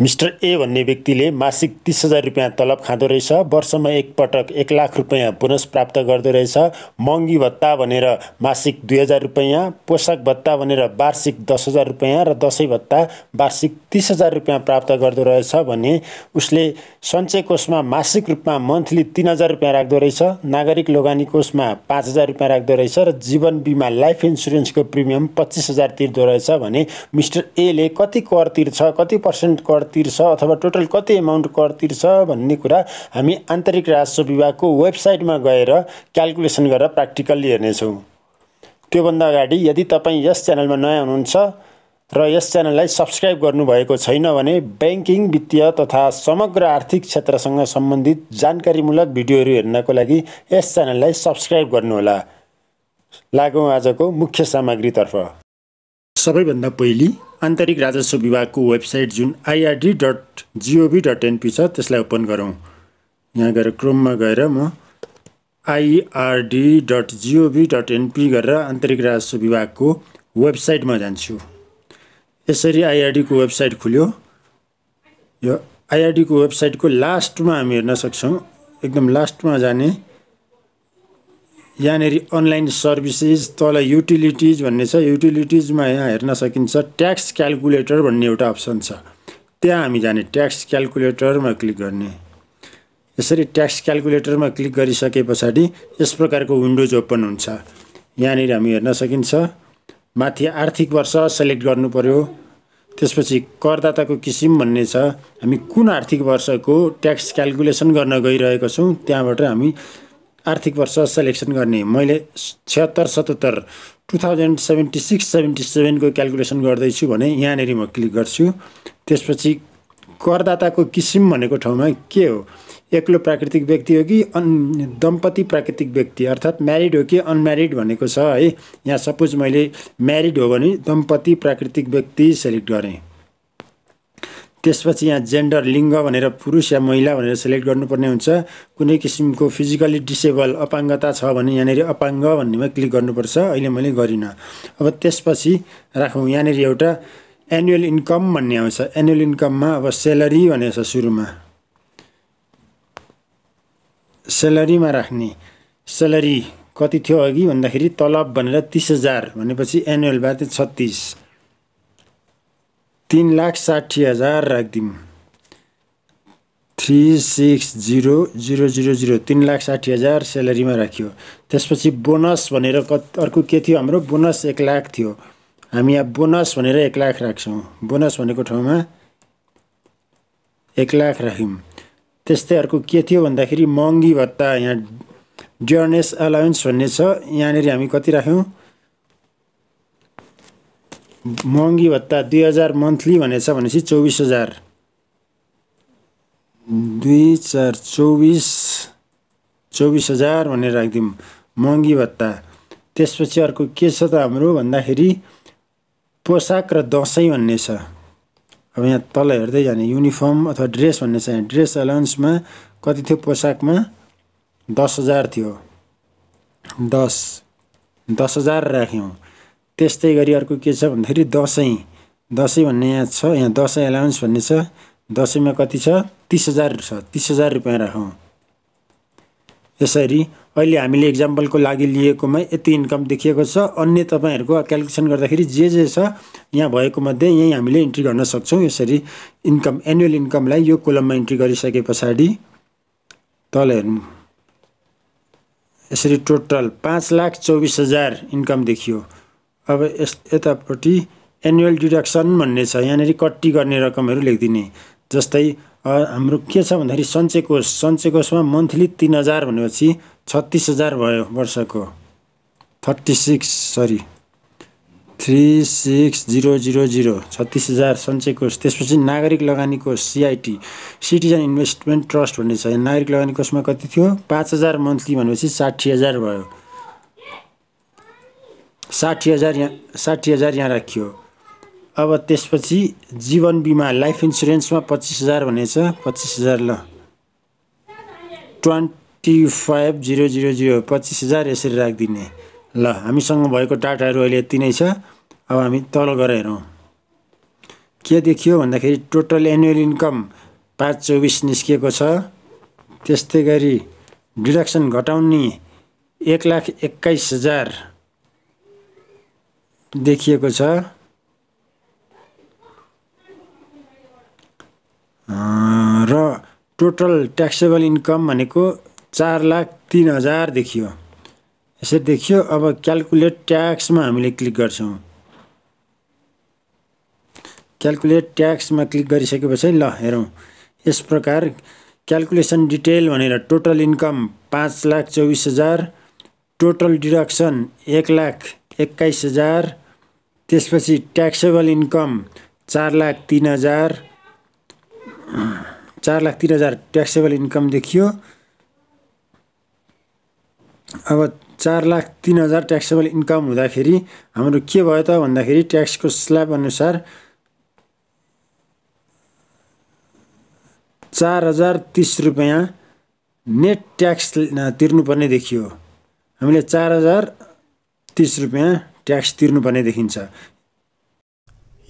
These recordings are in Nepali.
मिस्टर ए भन्ने व्यक्तिले मासिक तिस हजार रुपियाँ तलब खाँदो रहेछ वर्षमा एकपटक एक लाख रुपियाँ बोनस प्राप्त गर्दो रहेछ महँगी भत्ता भनेर मासिक दुई हजार रुपियाँ पोसाक भत्ता भनेर वार्षिक दस हजार रुपियाँ र दसैँ भत्ता वार्षिक तिस हजार रुपियाँ प्राप्त गर्दो रहेछ भने उसले सञ्चय कोषमा मासिक रूपमा मन्थली तिन हजार रुपियाँ राख्दो रहेछ नागरिक लगानी कोषमा पाँच हजार रुपियाँ राख्दो रहेछ र जीवन बिमा लाइफ इन्सुरेन्सको प्रिमियम पच्चिस हजार तिर्दो रहेछ भने मिस्टर एले कति कर तिर्छ कति पर्सेन्ट कर कर तिर्छ अथवा टोटल कति एमाउन्ट कर तिर्छ भन्ने कुरा हामी आन्तरिक राजस्व विभागको वेबसाइटमा गएर क्यालकुलेसन गरेर प्र्याक्टिकल्ली हेर्नेछौँ त्योभन्दा अगाडि यदि तपाईँ यस च्यानलमा नयाँ हुनुहुन्छ र यस च्यानललाई सब्सक्राइब गर्नुभएको छैन भने ब्याङ्किङ वित्तीय तथा समग्र आर्थिक क्षेत्रसँग सम्बन्धित जानकारीमूलक भिडियोहरू हेर्नको लागि यस च्यानललाई सब्सक्राइब गर्नुहोला लागौँ आजको मुख्य सामग्रीतर्फ सबैभन्दा पहिले आन्तरिक राजस्व विभागको वेबसाइट जुन IRD dot gov dot NP छ त्यसलाई ओपन गरौँ यहाँ गएर क्रोममा गएर म IRD dot gov dot NP गरेर आन्तरिक राजस्व विभागको वेबसाइटमा जान्छु यसरी आइआरडीको वेबसाइट खुल्यो यो आइआरडीको वेबसाइटको लास्टमा हामी हेर्न सक्छौँ एकदम लास्टमा जाने यहाँनिर अनलाइन सर्भिसेस तल युटिलिटिज भन्ने छ युटिलिटिजमा यहाँ हेर्न सकिन्छ ट्याक्स क्यालकुलेटर भन्ने एउटा अप्सन छ त्यहाँ हामी जाने ट्याक्स क्यालकुलेटरमा क्लिक गर्ने यसरी ट्याक्स क्यालकुलेटरमा क्लिक गरिसके पछाडि यस प्रकारको विन्डोज ओपन हुन्छ यहाँनिर हामी हेर्न सकिन्छ माथि आर्थिक वर्ष सेलेक्ट गर्नु पऱ्यो त्यसपछि करदाताको किसिम भन्ने छ हामी कुन आर्थिक वर्षको ट्याक्स क्यालकुलेसन गर्न गइरहेका छौँ त्यहाँबाट हामी आर्थिक वर्ष सेलेक्सन गर्ने मैले छत्तर सतहत्तर two thousand seventy six seventy सेभेनको क्यालकुलेसन गर्दैछु भने यहाँनिर म क्लिक गर्छु त्यसपछि करदाताको किसिम भनेको ठाउँमा के हो एक्लो प्राकृतिक व्यक्ति हो कि अन दम्पति प्राकृतिक व्यक्ति अर्थात् म्यारिड हो कि अनम्यारिड भनेको छ है यहाँ सपोज मैले म्यारिड हो भने दम्पति प्राकृतिक व्यक्ति सेलेक्ट गरेँ त्यसपछि यहाँ जेन्डर लिङ्ग भनेर पुरुष या महिला भनेर सेलेक्ट गर्नुपर्ने हुन्छ कुनै किसिमको फिजिकली डिसेबल अपाङ्गता छ भने यहाँनिर अपाङ्ग भन्नेमा क्लिक गर्नुपर्छ अहिले मैले गरिनँ अब त्यसपछि राखौँ यहाँनिर एउटा एनुअल इन्कम भन्ने आउँछ एनुअल इन्कममा अब सेलरी भनेको छ सुरुमा सेलरीमा राख्ने सेलरी कति थियो अघि भन्दाखेरि तलब भनेर तिस हजार भनेपछि एनुअल बार छत्तिस तिन लाख साठी हजार राखिदिउँ three six zero zero zero zero तिन लाख साठी हजार स्यालेरीमा राख्यो त्यसपछि बोनस भनेर क अर्को के थियो हाम्रो बोनस एक लाख थियो हामी यहाँ बोनस भनेर एक लाख राख्छौँ बोनस भनेको ठाउँमा एक लाख राख्यौँ त्यस्तै अर्को के थियो भन्दाखेरि महँगी भत्ता यहाँ डियरनेस अलाउन्स भन्ने छ यहाँनिर हामी कति राख्यौँ महँगी भत्ता दुई हजार मन्थली भनेछ भनेपछि चौबिस हजार दुई चार चौबिस चौबिस हजार भनेर राखिदिउँ महँगी भत्ता त्यसपछि अर्को के छ त हाम्रो भन्दाखेरि पोसाक र दसैँ भन्ने छ अब यहाँ तल हेर्दै जाने युनिफर्म अथवा ड्रेस भन्ने छ यहाँ ड्रेस एलाउन्समा कति थियो पोसाकमा दस हजार थियो दस दस हजार राख्यौँ त्यस्तै गरी अर्को के छ भन्दाखेरि दसैँ दसैँ भन्ने यहाँ छ यहाँ दसैँ एलाउन्स भन्ने छ दसैँमा कति छ तिस हजार छ तिस हजार रुपियाँ राखौँ यसरी अहिले हामीले इक्जाम्पलको लागि लिएकोमा यति इन्कम देखिएको छ अन्य तपाईँहरूको क्यालकुलेसन गर्दाखेरि जे जे छ यहाँ भएको मध्ये यहीँ हामीले इन्ट्री गर्न सक्छौँ यसरी इन्कम एनुअल इन्कमलाई यो कोलममा इन्ट्री गरिसके पछाडि तल हेर्नु यसरी टोटल पाँच लाख चौबिस हजार इन्कम देखियो अब यस यतापट्टि एनुअल डिडक्सन भन्ने छ यहाँनिर कट्टी गर्ने रकमहरू लेखिदिने जस्तै हाम्रो के छ भन्दाखेरि सञ्चय कोष सञ्चय कोषमा मन्थली तिन हजार भनेपछि छत्तिस हजार भयो वर्षको thirty six sorry three six zero zero zero छत्तिस हजार सञ्चय कोष त्यसपछि नागरिक लगानी कोष सिआइटी सिटिजन इन्भेस्टमेन्ट ट्रस्ट भन्ने छ नागरिक लगानी कोषमा कति थियो पाँच हजार मन्थली भनेपछि साठी हजार भयो साठी हजार यहाँ साठी हजार यहाँ राखियो अब त्यसपछि जीवन बिमा लाइफ इन्सुरेन्समा पच्चिस हजार भनेछ पच्चिस हजार ल twenty five zero zero zero पच्चिस हजार यसरी राखिदिने ल हामीसँग भएको डाटाहरू अहिले यति नै छ अब हामी तल गएर हेरौँ के देखियो भन्दाखेरि टोटल एनुअल इन्कम पाँच चौबिस निस्किएको छ त्यस्तै गरी डिडक्सन घटाउने एक लाख एक्काइस हजार देखिएको छ र टोटल ट्याक्सेबल इन्कम भनेको चार लाख तिन हजार देखियो यसरी देखियो अब क्यालकुलेट ट्याक्समा हामीले क्लिक गर्छौँ क्यालकुलेट ट्याक्समा क्लिक गरिसकेपछि ल हेरौँ यस प्रकार क्यालकुलेसन डिटेल भनेर टोटल इन्कम पाँच लाख चौबिस हजार टोटल डिडक्सन एक लाख एक्काइस हजार त्यसपछि ट्याक्सेबल इन्कम चार लाख तिन हजार चार लाख तिन हजार ट्याक्सेबल इन्कम देखियो अब चार लाख तिन हजार ट्याक्सेबल इन्कम हुँदाखेरि हाम्रो के भयो त भन्दाखेरि ट्याक्सको स्ल्याब अनुसार चार हजार तिस रुपियाँ नेट ट्याक्स तिर्नुपर्ने देखियो हामीले चार हजार तिस रुपियाँ ट्याक्स तिर्नुपर्ने देखिन्छ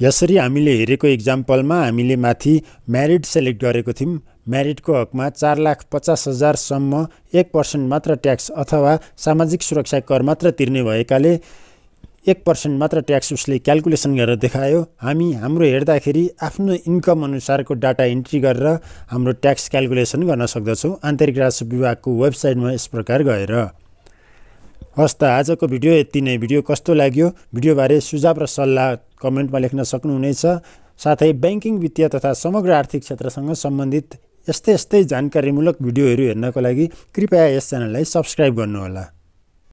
यसरी हामीले हेरेको इक्जाम्पलमा हामीले माथि म्यारिड सेलेक्ट गरेको थियौँ म्यारिडको हकमा चार लाख पचास हजारसम्म एक पर्सेन्ट मात्र ट्याक्स अथवा सामाजिक सुरक्षा कर मात्र तिर्ने भएकाले एक पर्सेन्ट मात्र ट्याक्स उसले क्यालकुलेसन गरेर देखायो हामी हाम्रो हेर्दाखेरि आफ्नो इन्कम अनुसारको डाटा इन्ट्री गरेर हाम्रो ट्याक्स क्यालकुलेसन गर्न सक्दछौँ आन्तरिक राजस्व विभागको वेबसाइटमा यस प्रकार गएर हस् त आजको भिडियो यति नै भिडियो कस्तो लाग्यो भिडियोबारे सुझाव र सल्लाह कमेन्टमा लेख्न सक्नुहुनेछ साथै ब्याङ्किङ वित्तीय तथा समग्र आर्थिक क्षेत्रसँग सम्बन्धित यस्तै यस्तै जानकारीमूलक भिडियोहरू हेर्नको लागि कृपया यस च्यानललाई सब्सक्राइब गर्नुहोला